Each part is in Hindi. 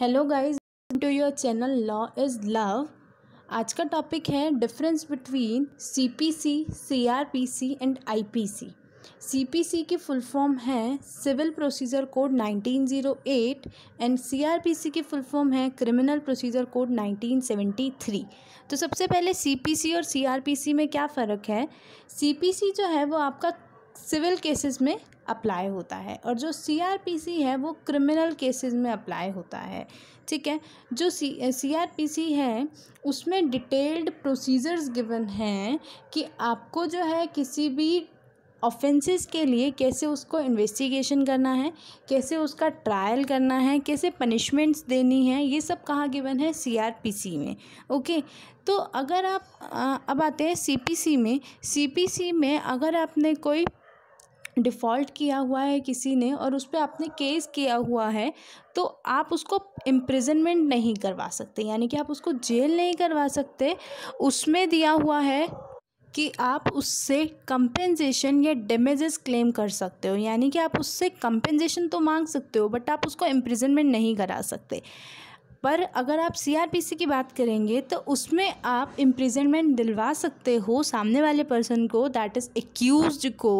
hello guys to your channel law is love आज का टॉपिक है difference between CPC CrPC and IPC CPC की फुल फॉर्म है civil procedure code 1908 and CrPC की फुल फॉर्म है क्रिमिनल प्रोसीजर कोड 1973 तो सबसे पहले सीपीसी और सीआरपीसी में क्या फ़र्क है सीपीसी जो है वो आपका सिविल केसेस में अप्लाई होता है और जो सी है वो क्रिमिनल केसेस में अप्लाई होता है ठीक है जो सी सी है उसमें डिटेल्ड प्रोसीजर्स गिवन हैं कि आपको जो है किसी भी ऑफेंसेस के लिए कैसे उसको इन्वेस्टिगेशन करना है कैसे उसका ट्रायल करना है कैसे पनिशमेंट्स देनी है ये सब कहाँ गिवन है सीआरपीसी में ओके तो अगर आप आ, अब आते हैं सीपीसी में सीपीसी में अगर आपने कोई डिफ़ॉल्ट किया हुआ है किसी ने और उस पर आपने केस किया हुआ है तो आप उसको इम्प्रिजनमेंट नहीं करवा सकते यानी कि आप उसको जेल नहीं करवा सकते उसमें दिया हुआ है कि आप उससे कंपेंसेशन या डेमेजेस क्लेम कर सकते हो यानी कि आप उससे कंपेंसेशन तो मांग सकते हो बट आप उसको इम्प्रिजनमेंट नहीं करा सकते पर अगर आप सीआरपीसी की बात करेंगे तो उसमें आप इम्प्रिजनमेंट दिलवा सकते हो सामने वाले पर्सन को दैट इज़ एक्यूज को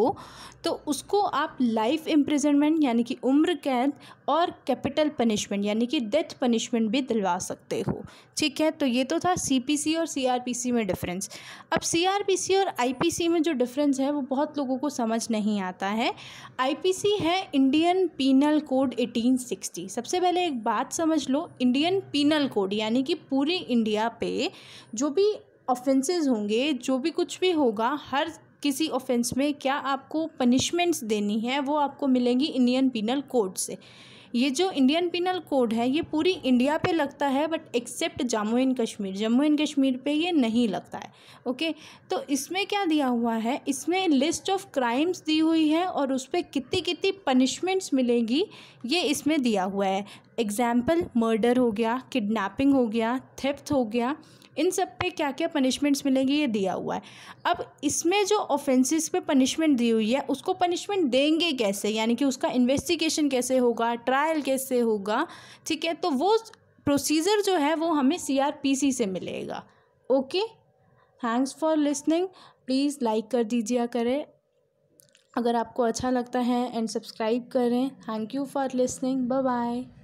तो उसको आप लाइफ इम्प्रिजनमेंट यानी कि उम्र कैद और कैपिटल पनिशमेंट यानी कि डेथ पनिशमेंट भी दिलवा सकते हो ठीक है तो ये तो था सीपीसी और सीआरपीसी में डिफरेंस अब सीआरपीसी और आईपीसी में जो डिफरेंस है वो बहुत लोगों को समझ नहीं आता है आईपीसी है इंडियन पीनल कोड 1860 सबसे पहले एक बात समझ लो इंडियन इंडियन पीनल कोड यानी कि पूरे इंडिया पे जो भी ऑफेंसेस होंगे जो भी कुछ भी होगा हर किसी ऑफेंस में क्या आपको पनिशमेंट्स देनी है वो आपको मिलेंगी इंडियन पीनल कोड से ये जो इंडियन पिनल कोड है ये पूरी इंडिया पे लगता है but except Jammu and Kashmir Jammu and Kashmir पे ये नहीं लगता है ओके तो इसमें क्या दिया हुआ है इसमें लिस्ट ऑफ क्राइम्स दी हुई है और उस पर कितनी कितनी पनिशमेंट्स मिलेंगी ये इसमें दिया हुआ है एग्ज़ाम्पल मर्डर हो गया किडनैपिंग हो गया थेफ्ट हो गया इन सब पे क्या क्या पनिशमेंट्स मिलेंगे ये दिया हुआ है अब इसमें जो ऑफेंसेस पे पनिशमेंट दी हुई है उसको पनिशमेंट देंगे कैसे यानी कि उसका इन्वेस्टिगेशन कैसे होगा ट्रायल कैसे होगा ठीक है तो वो प्रोसीजर जो है वो हमें सी से मिलेगा okay thanks for listening please like कर दीजिए करें अगर आपको अच्छा लगता है एंड सब्सक्राइब करें thank you for listening bye